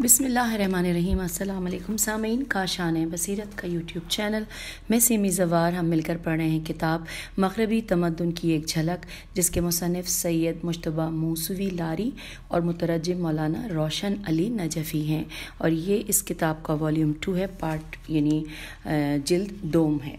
बिसमीम् अल्लाम सामीन का शान बसीरत का यूट्यूब चैनल मैं सीमी जवार हम मिलकर पढ़ रहे हैं किताब मगरबी तमदन की एक झलक जिसके मुसनफ़ सैद मुशतबा मूसवी लारी और मुतरजम मौलाना रोशन अली नजफ़ी हैं और ये इस किताब का वॉल्यूम टू है पार्ट यानी जल्द दोम है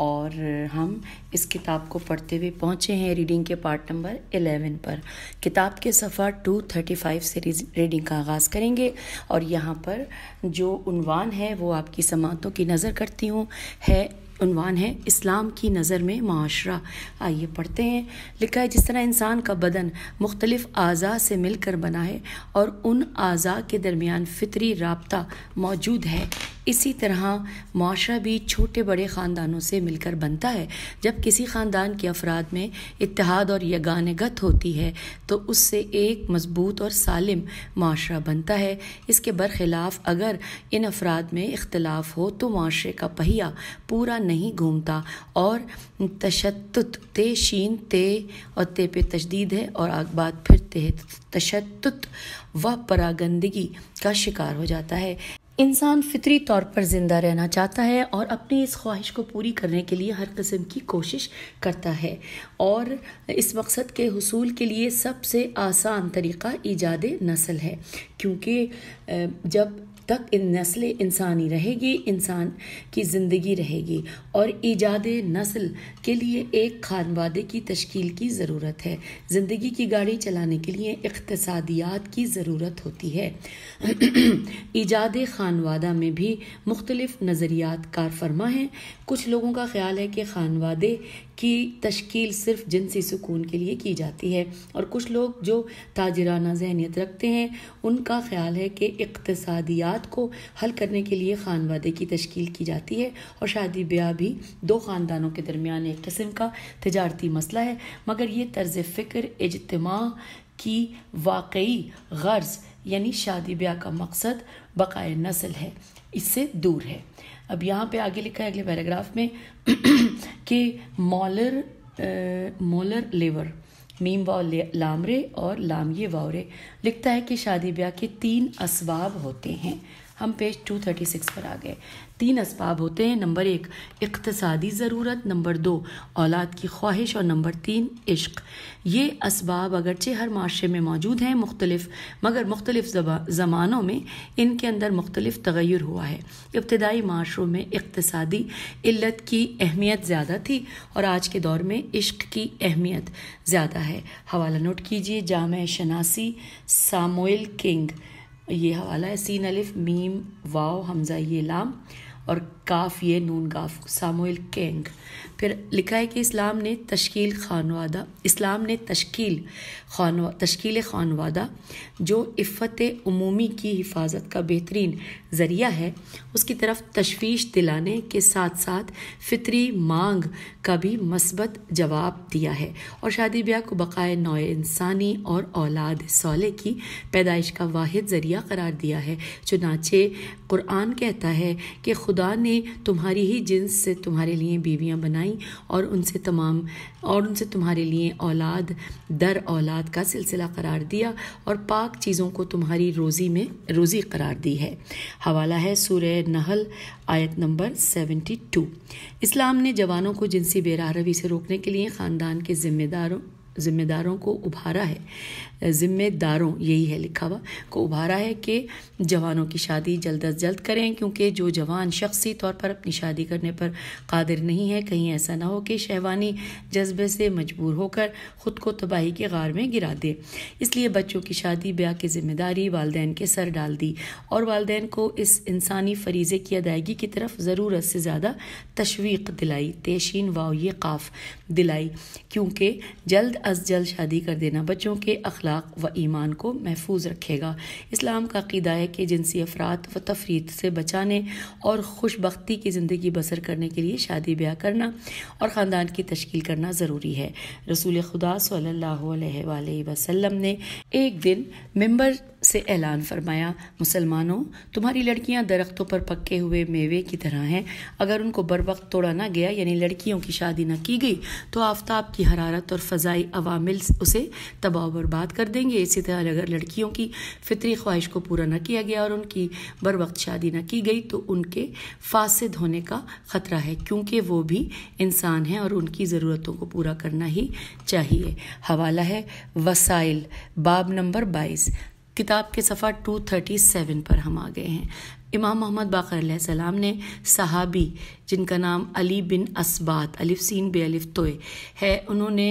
और हम इस किताब को पढ़ते हुए पहुँचे हैं रीडिंग के पार्ट नंबर 11 पर किताब के सफ़ा 235 से रीडिंग का आगाज़ करेंगे और यहाँ पर जो उनवान है वो आपकी समातों की नज़र करती हूँ है उनवान है इस्लाम की नज़र में माशरा आइए पढ़ते हैं लिखा है जिस तरह इंसान का बदन मुख्तलिफ अज़ा से मिलकर बना है और उन अज़ा के दरमियान फितरी रबता मौजूद है इसी तरह माशरा भी छोटे बड़े ख़ानदानों से मिलकर बनता है जब किसी ख़ानदान के अफराद में इतिहाद और यगानगत होती है तो उससे एक मजबूत और सालिम माशरा बनता है इसके बरखिलाफ अगर इन अफराद में इख्तलाफ हो तो माशरे का पहिया पूरा नहीं घूमता और तशद ते शीन ते और ते पे तशदीद है और आग बात फिर ते तशद व परागंदगी का शिकार हो जाता है इंसान फितरी तौर पर ज़िंदा रहना चाहता है और अपनी इस ख्वाहिश को पूरी करने के लिए हर किस्म की कोशिश करता है और इस मकसद के हसूल के लिए सबसे आसान तरीका ईजाद नस्ल है क्योंकि जब तक इन नस्ल इंसानी रहेगी इंसान की ज़िंदगी रहेगी और ईजाद नस्ल के लिए एक खानवादे की तश्कील की ज़रूरत है ज़िंदगी की गाड़ी चलाने के लिए इकतसादियात की ज़रूरत होती है ईजाद खानवादा में भी मुख्तलिफ नज़रियात कार फरमा हैं कुछ लोगों का ख्याल है कि खानवादे की तश्कील सिर्फ जिनसी सुकून के लिए की जाती है और कुछ लोग जो ताजराना जहनीत रखते हैं उनका ख्याल है कि इकतसादियात को हल करने के लिए खान वादे की तश्कील की जाती है और शादी ब्याह भी दो ख़ानदानों के दरमियान एक कस्म का तजारती मसला है मगर ये तर्ज फ़िक्र इजतमा की वाकई गर्ज यानी शादी ब्याह का मकसद बकाए नस्ल है इससे दूर है अब यहाँ पे आगे लिखा है अगले पैराग्राफ में कि मॉलर मोलर लेवर मीम वाव लामरे और लामिये वावरे लिखता है कि शादी ब्याह के तीन असबाब होते हैं हम पेज 236 पर आ गए तीन इसबाब होते हैं नंबर एक इकतसादी ज़रूरत नंबर दो औलाद की ख्वाहिश और नंबर तीन इश्क ये इसबाब अगरचे हर माशरे में मौजूद हैं मुख्तलिफ मगर मुख्तलिफ ज़मानों में इनके अंदर मुख्तलिफ तगैर हुआ है इब्तदाई माशरों में इकतसादी इल्लत की अहमियत ज़्यादा थी और आज के दौर में इश्क की अहमियत ज़्यादा है हवाला नोट कीजिए जाम शनासी सामोल किंग ये हवाला है सीन अलिफ मीम वाव हमजा ये लाम और काफ़ ये नून काफ सामोइल कैंग फिर लिखा है कि इस्लाम ने तश्कील खानवादा इस्लाम ने तश्कील खान तश्कील खानवादा जो इफ़त अमूमी की हिफाजत का बेहतरीन ज़रिया है उसकी तरफ तशवीश दिलाने के साथ साथ फितरी मांग का भी मस्बत जवाब दिया है और शादी ब्याह को बकाए नौ इंसानी और औलाद सौले की पैदाइश का वाद ज़रिया करार दिया है चुनाचे कुरान कहता है कि खुदा ने तुम्हारी ही जिन्स से तुम्हारे लिए बीवियाँ बनाई बनाई और उनसे तमाम और उनसे तुम्हारे लिए औलाद दर औलाद का सिलसिला करार दिया और पाक चीज़ों को तुम्हारी रोज़ी में रोज़ी करार दी है हवाला है सूर्य नहल आयत नंबर सेवेंटी टू इस्लाम ने जवानों को जिनसी बेरारवी से रोकने के लिए ख़ानदान के जिम्मेदारों जिम्मेदारों को उभारा है जिम्मेदारों यही है लिखा हुआ को उभारा है कि जवानों की शादी जल्द अज जल्द करें क्योंकि जो जवान शख्सी तौर पर अपनी शादी करने पर कादिर नहीं है कहीं ऐसा ना हो कि शहवानी जज्बे से मजबूर होकर ख़ुद को तबाही के गार में गिरा दे इसलिए बच्चों की शादी ब्याह की जिम्मेदारी वालदेन के सर डाल दी और वालदेन को इस इंसानी फरीज़े की अदायगी की तरफ ज़रूरत से ज़्यादा तशवीक दिलाई तेशीन वाव ये काफ दिलाई क्योंकि जल्द अज जल्द शादी कर देना बच्चों के अखला अखलाक व ईमान को महफूज रखेगा इस्लाम का अकीदा है कि जिनसी अफराद व तफरीत से बचाने और खुशबख्ती की ज़िंदगी बसर करने के लिए शादी ब्याह करना और ख़ानदान की तश्कील करना ज़रूरी है रसूल खुदा सल्ला वसम ने एक दिन मेम्बर से ऐलान फरमाया मुसलमानों तुम्हारी लड़कियां दरख्तों पर पके हुए मेवे की तरह हैं अगर उनको बर वक्त तोड़ा ना गया यानी लड़कियों की शादी ना की गई तो आफ्ताब की हरारत और फ़जाई अवामिल उसे तबाह बर्बाद कर देंगे इसी तरह अगर लड़कियों की फितरी ख्वाहिश को पूरा ना किया गया और उनकी बर वक्त शादी ना की गई तो उनके फासद होने का ख़तरा है क्योंकि वो भी इंसान हैं और उनकी ज़रूरतों को पूरा करना ही चाहिए हवाला है वसाइल बाब नंबर बाईस किताब के सफ़ा 237 पर हम आ गए हैं इमाम मोहम्मद बाकर सलाम ने सहाबी जिनका नाम अली बिन असबात अलिफ सीन बे अलिफ तोय है उन्होंने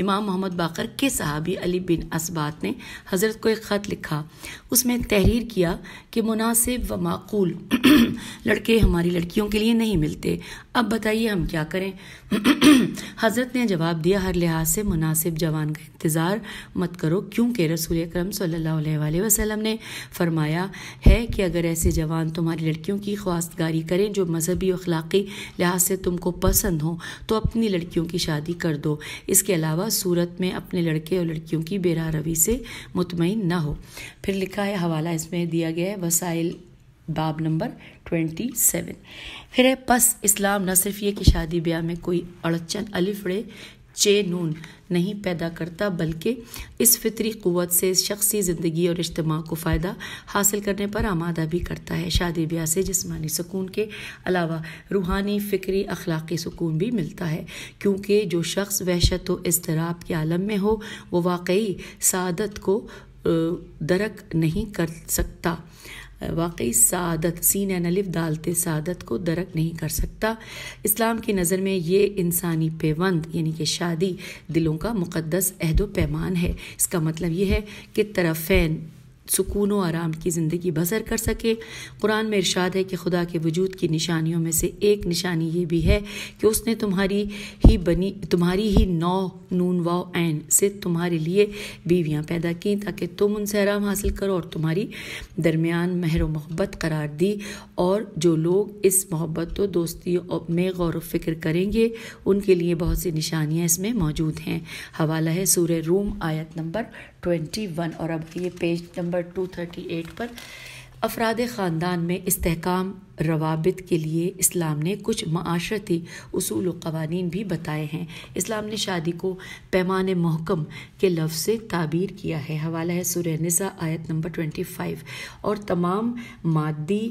इमाम मोहम्मद बाकर के सहाबी अली बिन असबात ने हज़रत को एक ख़त लिखा उसमें तहरीर किया कि मुनासिब व माकूल लड़के हमारी लड़कियों के लिए नहीं मिलते अब बताइए हम क्या करें हज़रत ने जवाब दिया हर लिहाज से मुनासिब जवान का इंतज़ार मत करो क्योंकि रसूल करम सल्ला वसलम ने फरमाया है कि अगर ऐसे ऐसे जवान तुम्हारी लड़कियों की ख्वास्तगारी करें जो मजहबी अखलाक लिहाज से तुमको पसंद हो तो अपनी लड़कियों की शादी कर दो इसके अलावा सूरत में अपने लड़के और लड़कियों की बेरा रवि से मुतमिन न हो फिर लिखा है हवाला इसमें दिया गया है वसाइल बाब नंबर ट्वेंटी सेवन फिर है पस इस्लाम न सिर्फ ये कि शादी ब्याह में कोई अड़चन अलिफड़े चे नून नहीं पैदा करता बल्कि इस फितरी क़वत से शख्सी ज़िंदगी और इज्तम को फ़ायदा हासिल करने पर आमादा भी करता है शादी ब्याह से जिसमानी सुकून के अलावा रूहानी फ़िक्री अखलाक़ी सुकून भी मिलता है क्योंकि जो शख्स वहशत व इसतराब के आलम में हो वो वाकई सादत को दरक नहीं कर सकता वाकई सादत सीन नलिफ डालते सादत को दरक नहीं कर सकता इस्लाम की नज़र में ये इंसानी पेवंद यानी कि शादी दिलों का मुकदस अहदो पैमान है इसका मतलब ये है कि तरफेन सुकून व आराम की ज़िंदगी बसर कर सके कुरान में इरशाद है कि खुदा के वजूद की निशानियों में से एक निशानी ये भी है कि उसने तुम्हारी ही बनी तुम्हारी ही नौ नून वाओ से तुम्हारे लिए बीवियाँ पैदा की ताकि तुम उनसे आराम हासिल करो और तुम्हारी दरमियान महर मोहब्बत करार दी और जो लोग इस मोहब्बत तो दोस्ती में गौर वफ़िक्र करेंगे उनके लिए बहुत सी निशानियाँ इसमें मौजूद हैं हवाला है सूर रूम आयत नंबर ट्वेंटी वन और अब ये पेज नंबर नंबर 238 पर अफराद ख़ानदान में इसकाम रवाबित के लिए इस्लाम ने कुछ माशरती असूल कवानीन भी बताए हैं इस्लाम ने शादी को पैमान महकम के लफ्ज़ से ताबीर किया है हवाला है सुर नज़ा आयत नंबर ट्वेंटी फाइव और तमाम मादी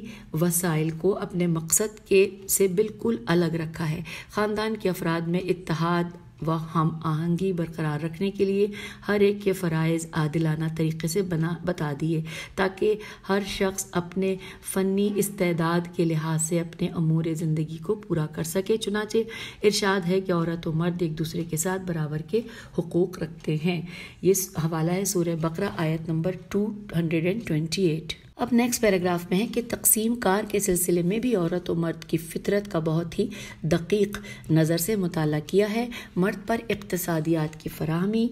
वसाइल को अपने मकसद के से बिल्कुल अलग रखा है ख़ानदान के अफराद में इतहाद व हम आहंगी बरकरार रखने के लिए हर एक के फ़रज़ आदिलाना तरीके से बना बता दिए ताकि हर शख्स अपने फ़नी इस्तेदाद के लिहाज से अपने अमूर ज़िंदगी को पूरा कर सके चुनाचे इर्शाद है कि औरत और मर्द एक दूसरे के साथ बराबर के हकूक़ रखते हैं ये हवाला है सूर्य बकरा आयत number two hundred and twenty eight अब नेक्स्ट पैराग्राफ में है कि तकसीम कार के सिलसिले में भी औरत और मर्द की फितरत का बहुत ही दकीक नज़र से मुताल किया है मर्द पर इकतसादियात की फरहमी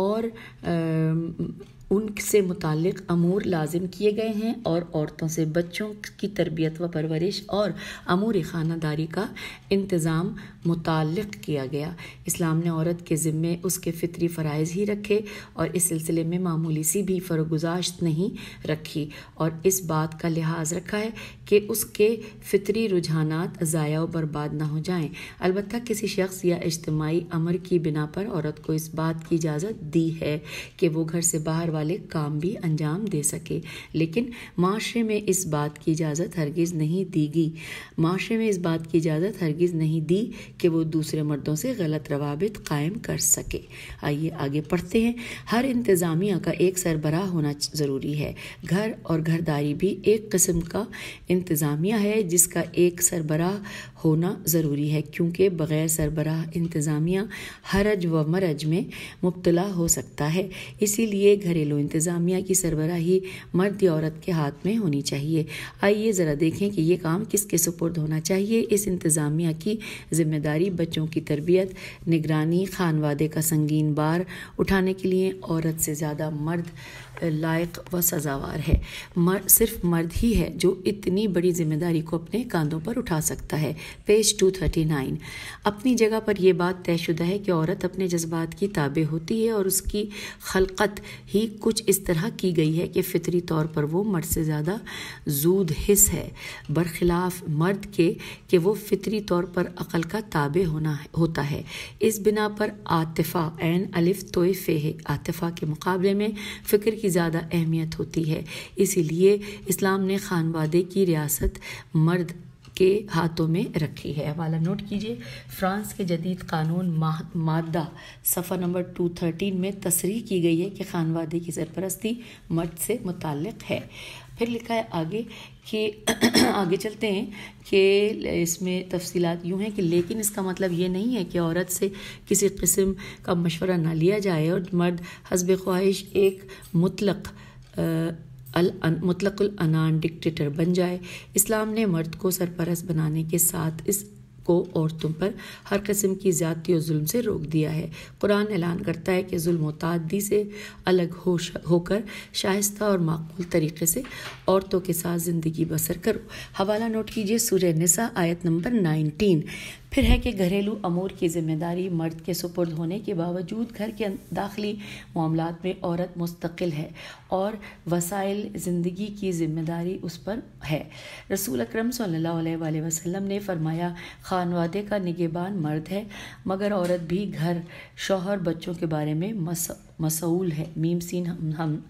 और आ, उनसे मुतक़ अमूर लाजिम किए गए हैं और औरतों से बच्चों की तरबियत व परवरिश और अमूर खानादारी का इंतज़ाम मुतक़ किया गया इस्लाम ने औरत के ज़िम्मे उसके फितरी फ़रज़ ही रखे और इस सिलसिले में मामूली सी भी फरोगुजाश्त नहीं रखी और इस बात का लिहाज रखा है कि उसके फितरी रुझाना ज़ाया व बर्बाद ना हो जाएँ अलबत् किसी शख्स या इज्तमाही अमर की बिना पर औरत को इस बात की इजाज़त दी है कि वो घर से बाहर वाले काम भी अंजाम दे सके लेकिन माशरे में इस बात की इजाज़त हरगिज़ नहीं दी गई माशरे में इस बात की इजाज़त हरगिज़ नहीं दी कि वो दूसरे मर्दों से गलत रवाबित कायम कर सके आइए आगे पढ़ते हैं हर इंतज़ामिया का एक सरबरा होना ज़रूरी है घर और घरदारी भी एक किस्म का इंतज़ामिया है जिसका एक सरबराह होना ज़रूरी है क्योंकि बग़ैर सरबराह इंतज़ामिया हरज व मरज में मुबतला हो सकता है इसीलिए घरेलू इंतज़ामिया की सरबराही मर्द या औरत के हाथ में होनी चाहिए आइए ज़रा देखें कि ये काम किसके सुपुर्द होना चाहिए इस इंतज़ामिया की जिम्मेदारी बच्चों की तरबियत निगरानी खान वादे का संगीन बार उठाने के लिए औरत से ज़्यादा मर्द लायक व सजावार है मर, सिर्फ मर्द ही है जो इतनी बड़ी जिम्मेदारी को अपने कंधों पर उठा सकता है पेज टू थर्टी नाइन अपनी जगह पर यह बात तयशुदा है कि औरत अपने जज्बात की ताबे होती है और उसकी खलकत ही कुछ इस तरह की गई है कि फितरी तौर पर वो मर्द से ज़्यादा जूद हिस्स है बरखिलाफ मर्द के कि वो फितरी तौर पर अकल का ताबे होना होता है इस बिना पर आतिफ़ा एन अलिफ तोय फ़े आतिफ़ा के मुकाबले में फ़िक्र की की ज़्यादा अहमियत होती है इसीलिए इस्लाम ने खानवादे की रियासत मर्द के हाथों में रखी है हवाला नोट कीजिए फ्रांस के जदीद कानून मादा सफ़ा नंबर टू थर्टीन में तस्री की गई है कि खानवादे की सरपरस्ती मर्द से मुतल है फिर लिखा है आगे कि आगे चलते हैं कि इसमें तफसीलात यूँ हैं कि लेकिन इसका मतलब ये नहीं है कि औरत से किसी किस्म का मशवरा ना लिया जाए और मर्द हसब ख्वाहिश एक मुतलक अल मुतलकुल अनान डिक्टेटर बन जाए इस्लाम ने मर्द को सरपरस बनाने के साथ इस को औरतों पर हर किस्म की ज्यादती और जुल्म से रोक दिया है कुरान ऐलान करता है कि जुल्म तदी से अलग हो होकर शाइस्ता और माकूल तरीके से औरतों के साथ ज़िंदगी बसर करो हवाला नोट कीजिए सूर्य नसा आयत नंबर नाइनटीन फिर है कि घरेलू अमूर की जिम्मेदारी मर्द के सुपुर्द होने के बावजूद घर के दाखिली मामला में औरत मुस्तकिल है और वसाइल ज़िंदगी की जिम्मेदारी उस पर है रसूल अक्रम वसल्लम ने फरमाया खानवादे का निगेबान मर्द है मगर औरत भी घर शोहर बच्चों के बारे में मसूल है मीम सीन हम, हम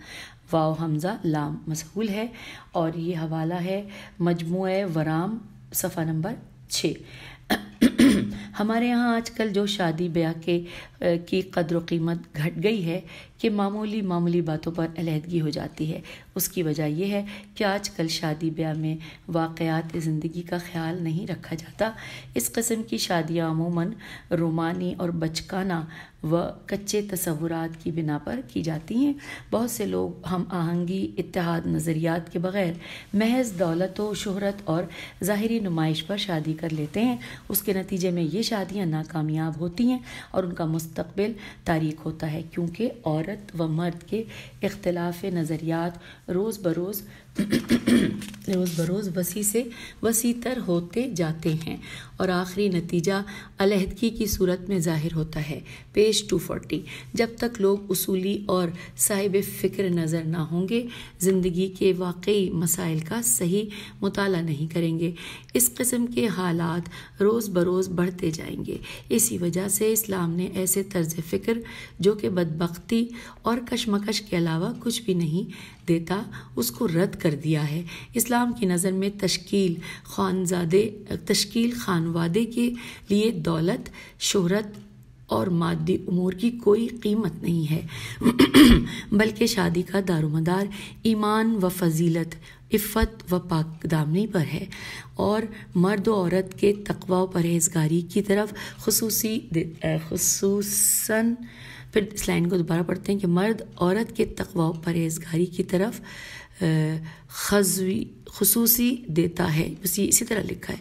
वाव हमज़ा लाम मसूल है और ये हवाला है मजमू वराम सफ़ा नंबर छः हमारे यहाँ आजकल जो शादी ब्याह के की कदर कीमत घट गई है कि मामूली मामूली बातों पर अलहदगी हो जाती है उसकी वजह यह है कि आजकल शादी ब्याह में वाक़ात ज़िंदगी का ख्याल नहीं रखा जाता इस कस्म की शादियाँ अमूमन रोमानी और बचकाना व कच्चे तस्वूर की बिना पर की जाती हैं बहुत से लोग हम आहंगी इतिहाद नज़रियात के बग़ैर महज दौलत व शहरत और ज़ाहरी नुमाइश पर शादी कर लेते हैं उसके नतीजे में ये शादियाँ नाकामयाब होती हैं और उनका मुस्तबिल तारीख होता है क्योंकि और औरत व मर्द के अख्तिलाफ नज़रियात रोज़ बरोज़ रोज़ बरोज़ वसी से वसी तर होते जाते हैं और आखिरी नतीजा अलहदगी की सूरत में ज़ाहिर होता है पेज टू फोर्टी जब तक लोग उसूली और साहिब फ़िक्र नज़र ना होंगे ज़िंदगी के वाकई मसाइल का सही मताल नहीं करेंगे इस कस्म के हालात रोज़ बरोज़ बढ़ते जाएंगे इसी वजह से इस्लाम ने ऐसे तर्ज फ़िक्र जो कि बदबख्ती और कशमकश के अलावा कुछ भी नहीं देता उसको रद्द कर दिया है इस्लाम की नज़र में तश्कील खानजादे तश्कील खानवादे के लिए दौलत शहरत और मादी उमूर की कोई कीमत नहीं है बल्कि शादी का दारोमदार ईमान व फजीलत इफ़त व पाकदामनी पर है और मर्द औरत के तकवा परहेजगारी की तरफ खसूसी खसूसन फिर इस लाइन को दोबारा पढ़ते हैं कि मर्द औरत के तकवा परहेजगारी की तरफ खजवी खसूसी देता है बस ये इसी तरह लिखा है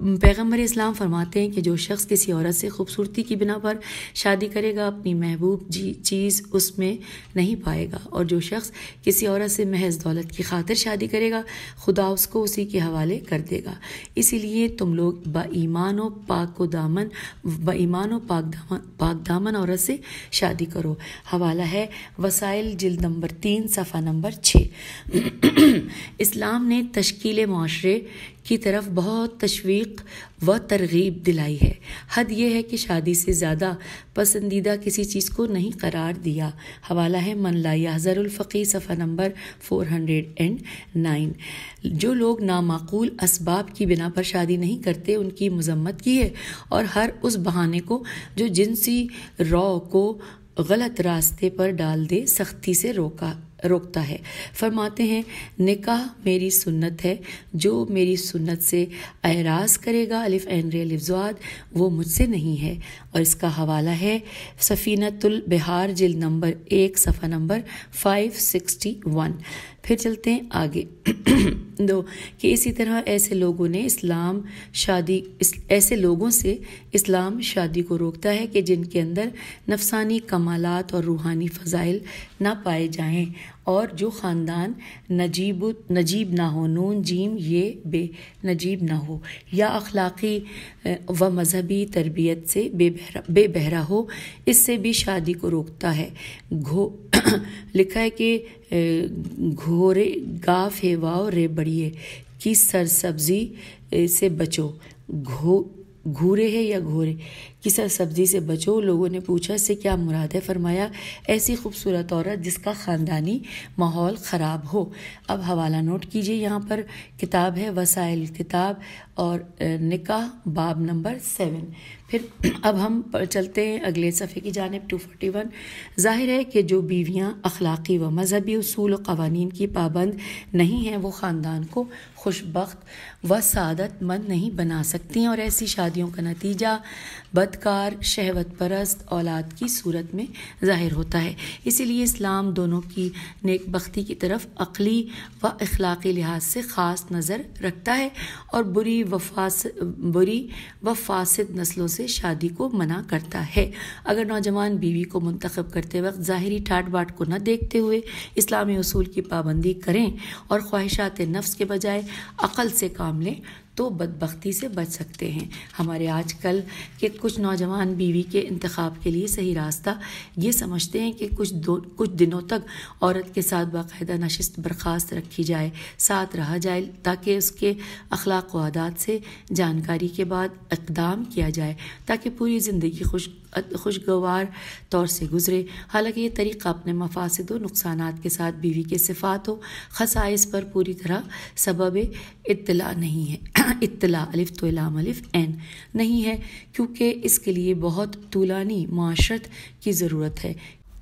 पैगम्बर इस्लाम फरमाते हैं कि जो शख्स किसी औरत से खूबसूरती की बिना पर शादी करेगा अपनी महबूब जी चीज़ उसमें नहीं पाएगा और जो शख्स किसी औरत से महज दौलत की खातिर शादी करेगा खुदा उसको उसी के हवाले कर देगा इसीलिए तुम लोग बाईमान पाक को दामन बाईमान पाक दामन पाक दामन औरत से शादी करो हवाला है वसाइल जिल नंबर तीन सफ़ा नंबर छः इस्लाम ने तश्कील माशरे की तरफ बहुत तशवीक व तरगीब दिलाई है हद यह है कि शादी से ज़्यादा पसंदीदा किसी चीज़ को नहीं करार दिया हवाला है मनलाया हजरफ़ी सफ़ा number four hundred and nine जो लोग नामाकूल इसबाब की बिना पर शादी नहीं करते उनकी मजम्मत की है और हर उस बहाने को जो जिनसी रॉ को गलत रास्ते पर डाल दे सख्ती से रोका रोकता है फरमाते हैं निकाह मेरी सुन्नत है जो मेरी सुन्नत से एराज करेगा अलिफ एन लिफ्जवाद वो मुझसे नहीं है और इसका हवाला है सफ़ीनतुल बिहार जिल नंबर एक सफ़ा नंबर फाइव सिक्सटी वन फिर चलते हैं आगे दो कि इसी तरह ऐसे लोगों ने इस्लाम शादी इस, ऐसे लोगों से इस्लाम शादी को रोकता है कि जिनके अंदर नफसानी कमालत और रूहानी फ़जाइल ना पाए जाएँ और जो ख़ानदान नजीब नजीब ना हो नून जीम ये बे नजीब ना हो या अखलाक़ी व मजहबी तरबियत से बेबहरा बेबहरा हो इससे भी शादी को रोकता है घो लिखा है कि घोरे गाफ हेवाओ रे बड़िए की सरसब्जी से बचो घो घूरे है या घोरे कि सर सब्जी से बचो लोगों ने पूछा इससे क्या मुराद है फरमाया ऐसी खूबसूरत औरत जिसका ख़ानदानी माहौल ख़राब हो अब हवाला नोट कीजिए यहाँ पर किताब है वसाइल किताब और निकाह बाब नंबर सेवन फिर अब हम चलते हैं अगले सफ़े की जानब टू फोर्टी वन ज़ाहिर है कि जो बीवियाँ अखलाक़ी व मजहबी असूल कवानीन की पाबंद नहीं हैं वो ख़ानदान को खुशबक व सदतमंद नहीं बना सकती हैं और ऐसी शादियों का नतीजा बद बदकार शहवत परस्त औलाद की सूरत में ज़ाहिर होता है इसीलिए इस्लाम दोनों की नेक बख्ती की तरफ अकली व अखलाक़ी लिहाज से ख़ास नज़र रखता है और बुरी वफास बुरी व फासद नस्लों से शादी को मना करता है अगर नौजवान बीवी को मंतखब करते वक्त ज़ाहरी ठाट बाट को न देखते हुए इस्लामी असूल की पाबंदी करें और ख्वाहिशात नफ्स के बजाय अकल से काम लें तो बदबख्ती से बच सकते हैं हमारे आजकल के कुछ नौजवान बीवी के इंतखब के लिए सही रास्ता ये समझते हैं कि कुछ दो कुछ दिनों तक औरत के साथ बाकायदा नशस्त बर्खास्त रखी जाए साथ रहा जाए ताकि उसके अखलाक वादात से जानकारी के बाद इकदाम किया जाए ताकि पूरी ज़िंदगी खुश खुशगवार तौर से गुजरे हालांकि ये तरीक़ा अपने मफासद व नुकसान के साथ बीवी के सिफात व खसाइस पर पूरी तरह सबब इतला नहीं है इतला अलिफ तो इलाम अलिफ एन नहीं है क्योंकि इसके लिए बहुत तूलानी माशरत की ज़रूरत है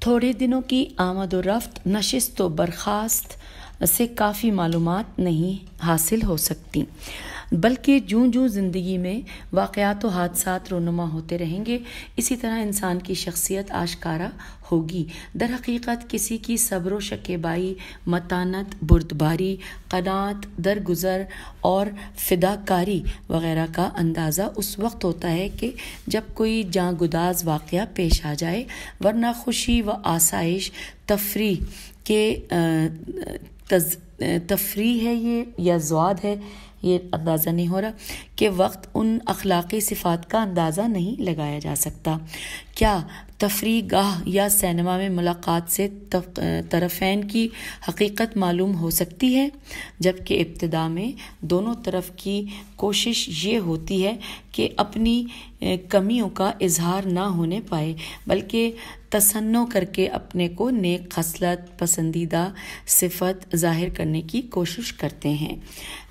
थोड़े दिनों की आमद व रफ्त नशस्त व बर्खास्त से काफ़ी मालूम नहीं हासिल हो सकती बल्कि जूँ जूँ ज़िंदगी में वाक़ात व हादसा रोनुमा होते रहेंगे इसी तरह इंसान की शख्सियत आशकारा होगी दर हकीकत किसी की सब्र शकेबाई मतानत बुरदबारी कनात दरगुजर और फिदाकारी वगैरह का अंदाज़ा उस वक्त होता है कि जब कोई गुदाज वाक़ पेश आ जाए वरना खुशी व आसाइश तफरी के तफरी है ये या जवाद है ये अंदाज़ा नहीं हो रहा कि वक्त उन अखलाक़ी सिफ़ात का अंदाज़ा नहीं लगाया जा सकता क्या तफरी गाह या सैनमा में मुलाकात से तरफ़ैन की हकीकत मालूम हो सकती है जबकि इब्तदा में दोनों तरफ की कोशिश ये होती है कि अपनी कमियों का इजहार ना होने पाए बल्कि तसन्नो करके अपने को नेक खसलत पसंदीदा सिफत ज़ाहिर करने की कोशिश करते हैं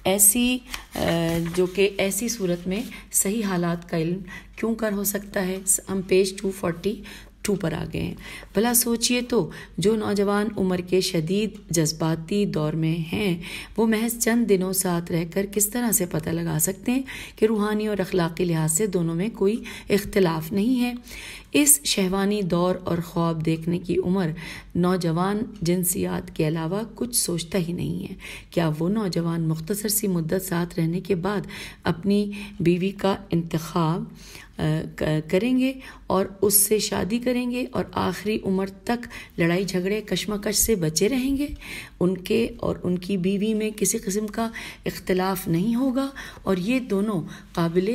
ऐसी जो कि ऐसी सूरत में सही हालात का इल्म क्यों कर हो सकता है हम पेज टू फोर्टी टू पर आ गए हैं भला सोचिए तो जो नौजवान उम्र के शदीद जज्बाती दौर में हैं वो महज चंद दिनों साथ रहकर किस तरह से पता लगा सकते हैं कि रूहानी और अखलाकी लिहाज से दोनों में कोई इख्तलाफ नहीं है इस शहवानी दौर और ख्वाब देखने की उम्र नौजवान जिनसियात के अलावा कुछ सोचता ही नहीं है क्या वो नौजवान मुख्तसर सी मुद्दत साथ रहने के बाद अपनी बीवी का इंतखब करेंगे और उससे शादी करेंगे और आखिरी उम्र तक लड़ाई झगड़े कशमकश से बचे रहेंगे उनके और उनकी बीवी में किसी किस्म का इख्तलाफ नहीं होगा और ये दोनों काबिल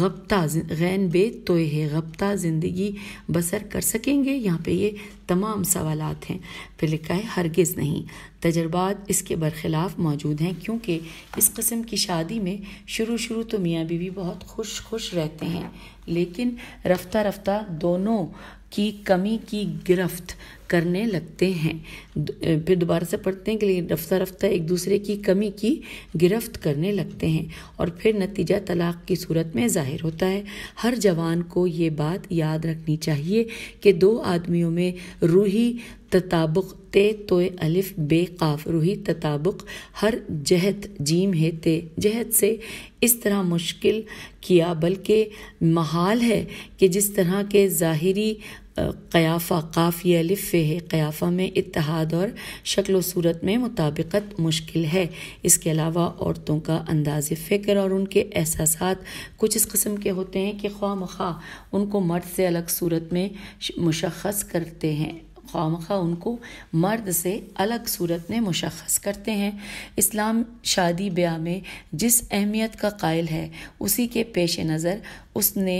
गप्ता गैन बे तोय है गप्ता ज़िंदगी बसर कर सकेंगे यहाँ पे ये तमाम सवाल हैं फिर लिखा है हरगिज़ नहीं तजर्बात इसके बरखिलाफ़ मौजूद हैं क्योंकि इस कस्म की शादी में शुरू शुरू तो मियाँ बीवी बहुत खुश खुश रहते हैं लेकिन रफ्ता रफ्ता दोनों की कमी की गिरफ्त करने लगते हैं फिर दोबारा से पढ़ते हैं कि लेकिन रफ्ता रफ्ता एक दूसरे की कमी की गिरफ्त करने लगते हैं और फिर नतीजा तलाक की सूरत में ज़ाहिर होता है हर जवान को ये बात याद रखनी चाहिए कि दो आदमियों में रूही तताबुक ते तोय अलिफ बेकाफ रूही तताबुक हर जहत जीम है ते जहत से इस तरह मुश्किल किया बल्कि महाल है कि जिस तरह के ज़ाहरी क़याफ़ा काफ़िया लिफ़ है क़याफ़ा में इतहाद और शक्ल सूरत में मुताबिकत मुश्किल है इसके अलावा औरतों का अंदाज फ़िक्र और उनके एहसास कुछ इस कस्म के होते हैं कि ख्वा मखा उनको मर्द से अलग सूरत में मुशखस करते हैं ख्वा उनको मर्द से अलग सूरत में मुशखस करते हैं इस्लाम शादी ब्याह में जिस अहमियत का कायल है उसी के पेश नज़र उसने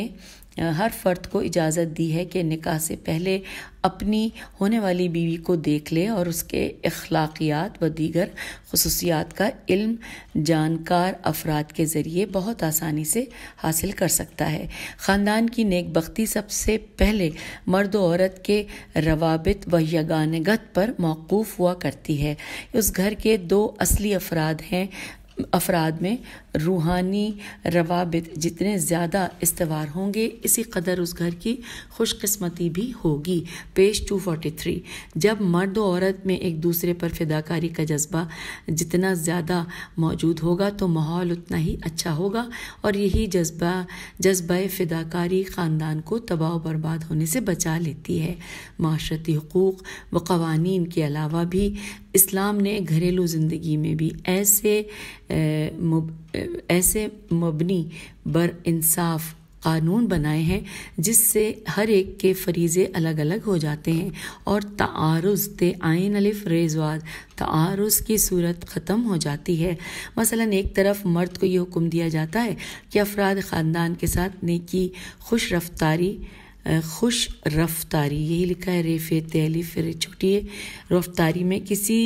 हर फर्द को इजाज़त दी है कि निकाह से पहले अपनी होने वाली बीवी को देख ले और उसके अखलाकियात व दीगर खसूसियात का इल्म जानकार अफराद के ज़रिए बहुत आसानी से हासिल कर सकता है ख़ानदान की नेकबख्ती सबसे पहले मर्द औरत के रवाबित व यगानगत पर मौकूफ़ हुआ करती है उस घर के दो असली अफराद हैं अफराद में रूहानी रवाबित जितने ज़्यादा इस्तवार होंगे इसी कदर उस घर की खुशकस्मती भी होगी पेज 243 जब मर्द और औरत में एक दूसरे पर फिदाकारी का जज्बा जितना ज़्यादा मौजूद होगा तो माहौल उतना ही अच्छा होगा और यही जज्बा जज्बा फिदाकारी ख़ानदान को तबाह बर्बाद होने से बचा लेती है माशरती हकूक़ व कवानीन के अलावा भी इस्लाम ने घरेलू ज़िंदगी में भी ऐसे मुब, ऐसे मबनी बर इंसाफ कानून बनाए हैं जिससे हर एक के फरीज़े अलग अलग हो जाते हैं और तारुज़ ते आयन अलिफ रेजवाद तारुज़ की सूरत ख़त्म हो जाती है मसलन एक तरफ मर्द को ये हुक्म दिया जाता है कि अफराद ख़ानदान के साथ नेकी खुश रफ्तारी खुश रफ्तारी यही लिखा है रेफे तेली फिर छोटी रफ्तारी में किसी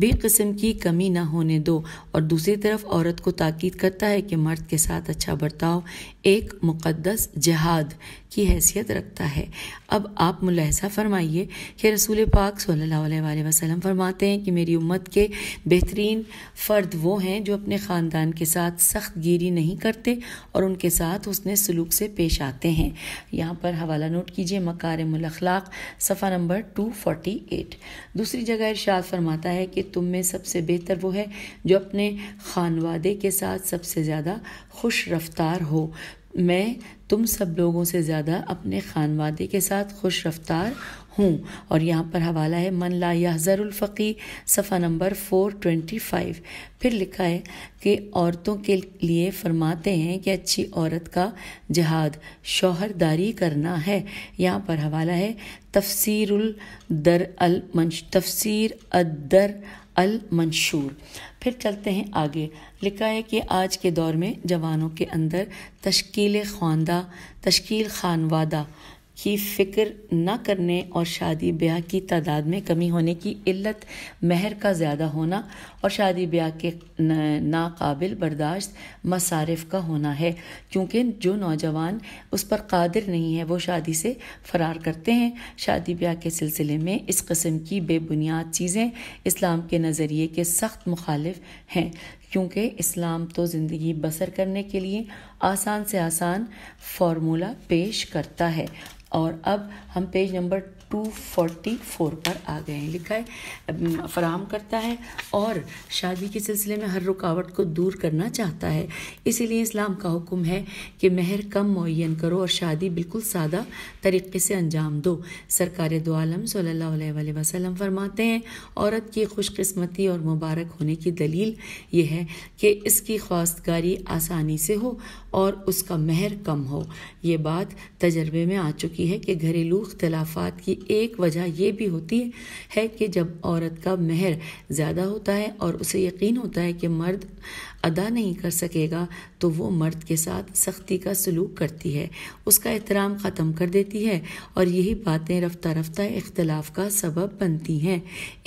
भी कस्म की कमी ना होने दो और दूसरी तरफ औरत को ताकीद करता है कि मर्द के साथ अच्छा बर्ताव एक मुकद्दस जहाद की हैसियत रखता है अब आप मुलाहजा फरमाइए कि रसूल पाक सल्लल्लाहु अलैहि वसल्लम फरमाते हैं कि मेरी उम्मत के बेहतरीन फ़र्द वो हैं जो अपने ख़ानदान के साथ सख्त गिरी नहीं करते और उनके साथ उसने सलूक से पेश आते हैं यहाँ पर हवाला नोट कीजिए मकारमलखलाक सफ़ा नंबर टू फोर्टी एट दूसरी जगह इर्शाद फरमाता है कि तुम में सबसे बेहतर वो है जो अपने खानवादे के साथ सबसे ज़्यादा खुश रफ्तार हो मैं तुम सब लोगों से ज़्यादा अपने खान वादे के साथ खुश रफ्तार हूँ और यहाँ पर हवाला है मन ला यहज़रुलफ़ी सफ़ा नंबर फोर ट्वेंटी फाइव फिर लिखा है कि औरतों के लिए फरमाते हैं कि अच्छी औरत का जहाद शोहरदारी करना है यहाँ पर हवाला है तफसीरुल दर अल मंश तफसीर अदर अल मंशूर फिर चलते हैं आगे लिखा है कि आज के दौर में जवानों के अंदर तश्कील खानदा तश्कील खानवादा की फ़िक्र न करने और शादी ब्याह की तादाद में कमी होने की इल्लत महर का ज़्यादा होना और शादी ब्याह के नाकाबिल बर्दाश्त मसारफ का होना है क्योंकि जो नौजवान उस पर कादिर नहीं है वो शादी से फरार करते हैं शादी ब्याह के सिलसिले में इस कस्म की बेबुनियाद चीज़ें इस्लाम के नज़रिए के सख्त मुखालफ हैं क्योंकि इस्लाम तो ज़िंदगी बसर करने के लिए आसान से आसान फार्मूला पेश करता है और अब हम पेज नंबर 244 पर आ गए हैं लिखा है फराम करता है और शादी के सिलसिले में हर रुकावट को दूर करना चाहता है इसीलिए इस्लाम का हुक्म है कि महर कम मुन करो और शादी बिल्कुल सादा तरीके से अंजाम दो सरकार दोम सल्ला वसलम फरमाते हैं औरत की खुशकस्मती और मुबारक होने की दलील ये है कि इसकी ख्वास्तगारी आसानी से हो और उसका महर कम हो ये बात तजर्बे में आ चुकी है कि घरेलू अख्तलाफात की एक वजह यह भी होती है कि जब औरत का महर ज़्यादा होता है और उसे यकीन होता है कि मर्द अदा नहीं कर सकेगा तो वो मर्द के साथ सख्ती का सलूक करती है उसका एहतराम ख़त्म कर देती है और यही बातें रफ्ता रफ्ता इख्तलाफ का सबब बनती हैं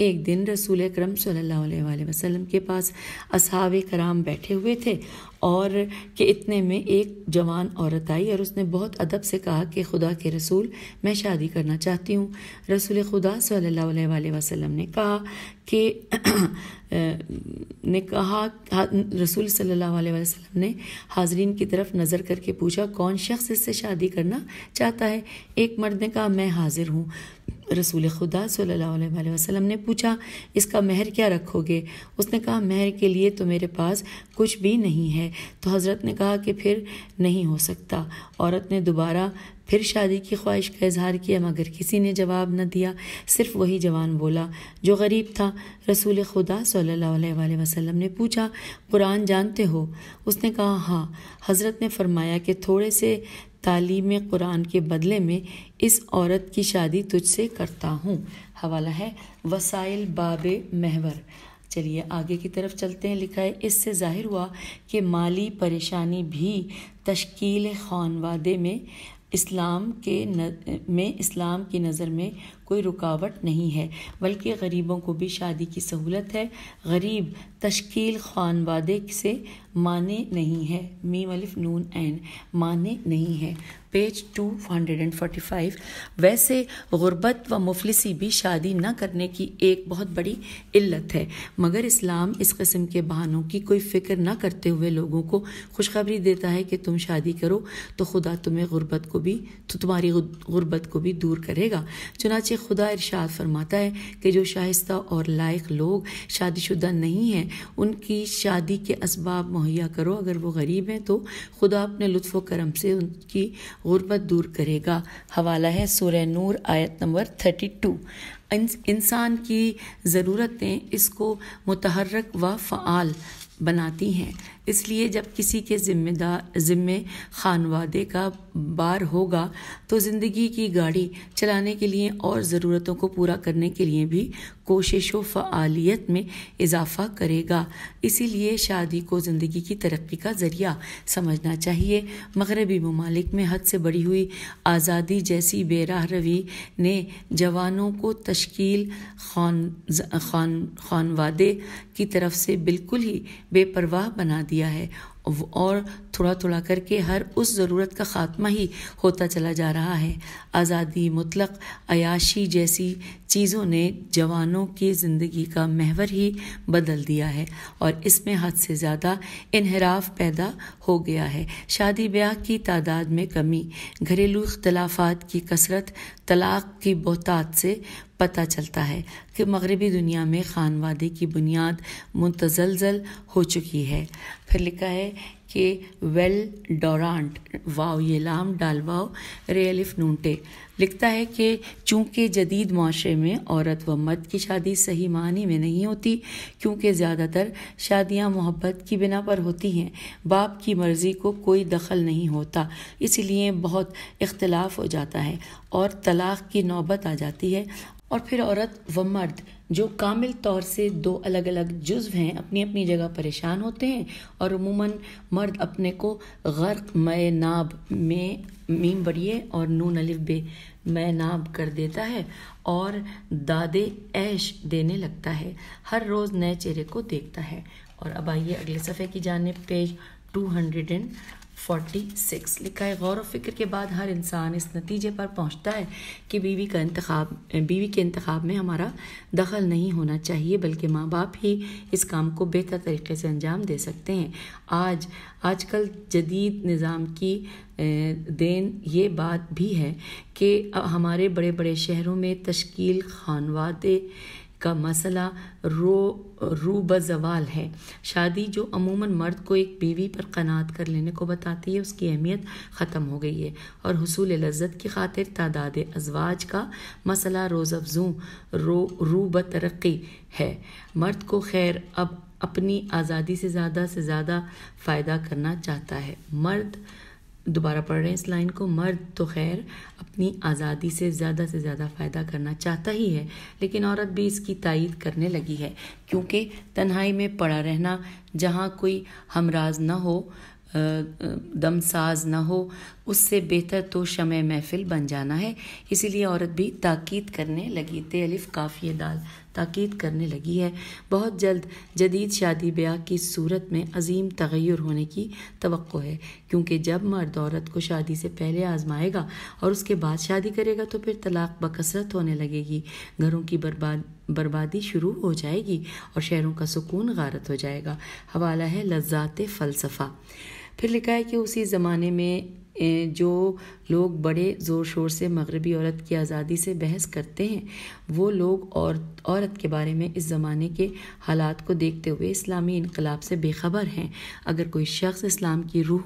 एक दिन रसूल करम सल्ला वसम के पास असहाब कराम बैठे हुए थे और कि इतने में एक जवान औरत आई और उसने बहुत अदब से कहा कि खुदा के रसूल मैं शादी करना चाहती हूँ रसूल खुदा सल्ला वसलम ने कहा कि ने कहा रसूल सल्लल्लाहु अलैहि वसल्लम ने हाजरीन की तरफ नज़र करके पूछा कौन शख्स इससे शादी करना चाहता है एक मर्द ने कहा मैं हाजिर हूँ रसूल खुदा सल्लल्लाहु अलैहि वसल्लम ने पूछा इसका महर क्या रखोगे उसने कहा महर के लिए तो मेरे पास कुछ भी नहीं है तो हज़रत ने कहा कि फिर नहीं हो सकता औरत ने दोबारा फिर शादी की ख्वाहिश का इजहार किया मगर किसी ने जवाब न दिया सिर्फ वही जवान बोला जो गरीब था रसूल खुदा सल्लल्लाहु अलैहि वसल्लम ने पूछा कुरान जानते हो उसने कहा हाँ हज़रत ने फरमाया कि थोड़े से तालीम कुरान के बदले में इस औरत की शादी तुझसे करता हूँ हवाला है वसाइल बाब महवर चलिए आगे की तरफ चलते हैं लिखा है इससे जाहिर हुआ कि माली परेशानी भी तश्कील खानवादे में इस्लाम के न, में इस्लाम की नज़र में कोई रुकावट नहीं है बल्कि गरीबों को भी शादी की सहूलत है गरीब तश्कील खान वादे से माने नहीं है मीम अलिफ नून एन माने नहीं है पेज 245 वैसे गुर्बत व मुफलिसी भी शादी न करने की एक बहुत बड़ी इल्लत है मगर इस्लाम इस कस्म के बहानों की कोई फिक्र न करते हुए लोगों को खुशखबरी देता है कि तुम शादी करो तो खुदा तुम्हें गुर्बत को भी तो तुम्हारी गुर्बत को भी दूर करेगा चुनाचे खुदा इरशाद फरमाता है कि जो शाइस्ता और लायक लोग शादीशुदा नहीं हैं उनकी शादी के इसबाब मुहैया करो अगर वो गरीब हैं तो खुदा अपने लुफ्फ करम से उनकी गुरबत दूर करेगा हवाला है सूर्य नूर आयत नंबर थर्टी टू इंसान की ज़रूरतें इसको मतहरक व फ़ाल बनाती हैं इसलिए जब किसी के जिम्मेदार ज़िम्मे खानवादे का बार होगा तो ज़िंदगी की गाड़ी चलाने के लिए और ज़रूरतों को पूरा करने के लिए भी कोशिश व फ़ालियत में इजाफा करेगा इसीलिए शादी को ज़िंदगी की तरक्की का ज़रिया समझना चाहिए मगरबी ममालिक में हद से बढ़ी हुई आज़ादी जैसी बेराह रवी ने जवानों को तश्कील खान खान खानवादे की तरफ से बिल्कुल ही बेपरवाह बना दिया दिया है और थोड़ा थोड़ा करके हर उस ज़रूरत का ख़ात्मा ही होता चला जा रहा है आज़ादी मुतलक अयाशी जैसी चीज़ों ने जवानों की ज़िंदगी का महवर ही बदल दिया है और इसमें हद से ज़्यादा इनहराफ पैदा हो गया है शादी ब्याह की तादाद में कमी घरेलू अख्तलाफात की कसरत तलाक की बहतात से पता चलता है कि मगरबी दुनिया में ख़ान खानवादे की बुनियाद मुतजलजल हो चुकी है फिर लिखा है कि वेल डोरांट वाव ये लाम डाल वाव रेलिफ नूटे लिखता है कि चूंकि जदीद माशरे में औरत व मर्द की शादी सही मानी में नहीं होती क्योंकि ज़्यादातर शादियां मोहब्बत की बिना पर होती हैं बाप की मर्ज़ी को कोई दखल नहीं होता इसलिए बहुत इख्तलाफ हो जाता है और तलाक़ की नौबत आ जाती है और फिर औरत व मर्द जो कामिल तौर से दो अलग अलग जुज्व हैं अपनी अपनी जगह परेशान होते हैं और उमूमन मर्द अपने को गर्क मय नाब में मीम बढ़िए और नून अलिफ बे मै नाब कर देता है और दादे ऐश देने लगता है हर रोज़ नए चेहरे को देखता है और अब आइए अगले सफ़े की जानब पेज टू हंड्रेड एंड 46 लिखा है गौर व फिक्र के बाद हर इंसान इस नतीजे पर पहुंचता है कि बीवी का इंतखाब बीवी के इंतखाब में हमारा दखल नहीं होना चाहिए बल्कि माँ बाप ही इस काम को बेहतर तरीके से अंजाम दे सकते हैं आज आजकल जदीद निज़ाम की देन ये बात भी है कि हमारे बड़े बड़े शहरों में तश्कील खानवादे का मसला रो रूबजवाल है शादी जो अमूमन मर्द को एक बीवी पर कनात कर लेने को बताती है उसकी अहमियत ख़त्म हो गई है और हसूल लज्जत की खातिर तादाद अजवाज का मसला रोज़ अफजू रो रूब तरक्की है मर्द को खैर अब अपनी आज़ादी से ज़्यादा से ज़्यादा फ़ायदा करना चाहता है मर्द दोबारा पढ़ रहे हैं इस लाइन को मर्द तो खैर अपनी आज़ादी से ज़्यादा से ज़्यादा फ़ायदा करना चाहता ही है लेकिन औरत भी इसकी तायद करने लगी है क्योंकि तन्हाई में पड़ा रहना जहाँ कोई हमराज ना हो दमसाज ना हो उससे बेहतर तो शम महफिल बन जाना है इसीलिए औरत भी ताकीद करने लगी ते अलिफ दाल ताकीद करने लगी है बहुत जल्द जदीद शादी ब्याह की सूरत में अजीम तगैर होने की तो है क्योंकि जब मर्द औरत को शादी से पहले आजमाएगा और उसके बाद शादी करेगा तो फिर तलाक बकसरत होने लगेगी घरों की बर्बाद बर्बादी शुरू हो जाएगी और शहरों का सुकून गारत हो जाएगा हवाला है लज्जात फ़लसफ़ा फिर लिखा है कि उसी ज़माने में जो लोग बड़े ज़ोर शोर से मगरबी औरत की आज़ादी से बहस करते हैं वो लोग औरत औरत के बारे में इस ज़माने के हालात को देखते हुए इस्लामी इनकलाब से बेखबर हैं अगर कोई शख्स इस्लाम की रूह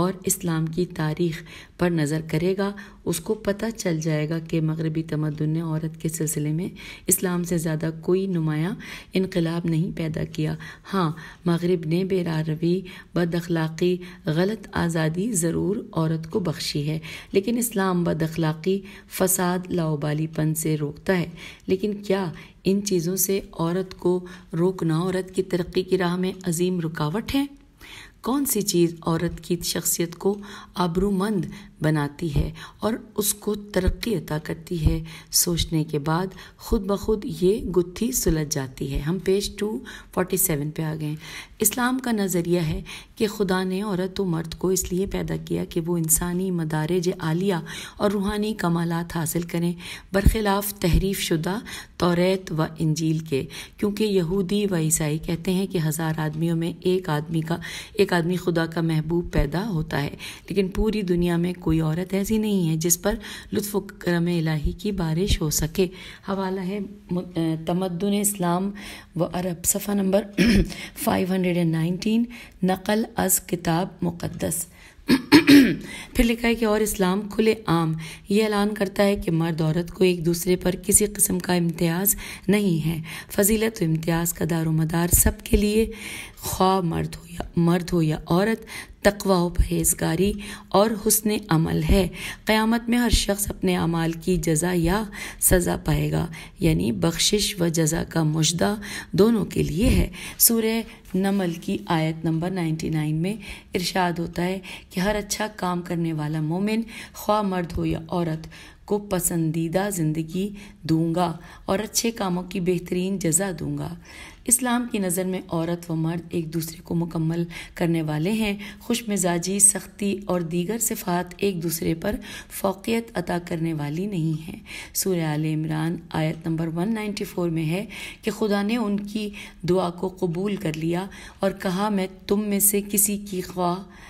और इस्लाम की तारीख पर नज़र करेगा उसको पता चल जाएगा कि मगरबी तमदन ने औरत के सिलसिले में इस्लाम से ज़्यादा कोई नुमाया इनकलाब नहीं पैदा किया हाँ मगरब ने बेरारवी बद अखलाक़ी गलत आज़ादी ज़रूर औरत को बख्शी है लेकिन इस्लाम बद अखलाक़ी फसाद लाओबालीपन से रोकता है लेकिन क्या इन चीज़ों से औरत को रोकना औरत की तरक्की की राह में अजीम रुकावट है कौन सी चीज़ औरत की शख्सियत को आबरूमंद बनाती है और उसको तरक्की अता करती है सोचने के बाद ख़ुद ब खुद ये गुत्थी सुलझ जाती है हम पेज टू फोर्टी सेवन पर आ गए इस्लाम का नज़रिया है कि खुदा ने औरत व मर्द को इसलिए पैदा किया कि वो इंसानी मदारज आलिया और रूहानी कमालत हासिल करें बरखिलाफ़ तहरीफ शुदा तोरेत व इंजील के क्योंकि यहूदी व ईसाई कहते हैं कि हज़ार आदमियों में एक आदमी का एक आदमी खुदा का महबूब पैदा होता है लेकिन पूरी दुनिया में कोई औरत ऐसी नहीं है जिस पर लुफ करम इलाही की बारिश हो सके हवाला है तमदन इस्लाम व अरब सफ़ा नंबर 519 नकल अज़ किताब मुकदस फिर लिखा है कि और इस्लाम खुले आम ये ऐलान करता है कि मर्द औरत को एक दूसरे पर किसी किस्म का इम्तियाज नहीं है फजीलत व इम्तियाज का दारो मदार सब के लिए ख्वा मर्द हो या मर्द हो या औरत तकवा परहेजगारी और हुसन अमल है क़यामत में हर शख्स अपने अमाल की जजा या सज़ा पाएगा यानी बख्शिश व जजा का मुशदा दोनों के लिए है सूर्य नमल की आयत नंबर 99 में इरशाद होता है कि हर अच्छा काम करने वाला मोमिन ख्वा मर्द हो या औरत को पसंदीदा ज़िंदगी दूंगा और अच्छे कामों की बेहतरीन जजा दूंगा इस्लाम की नज़र में औरत व मर्द एक दूसरे को मुकम्मल करने वाले हैं खुश मिजाजी सख्ती और दीगर सिफात एक दूसरे पर फोकियत अता करने वाली नहीं है सूर्य आल इमरान आयत नंबर 194 में है कि खुदा ने उनकी दुआ को कबूल कर लिया और कहा मैं तुम में से किसी की ख्वाह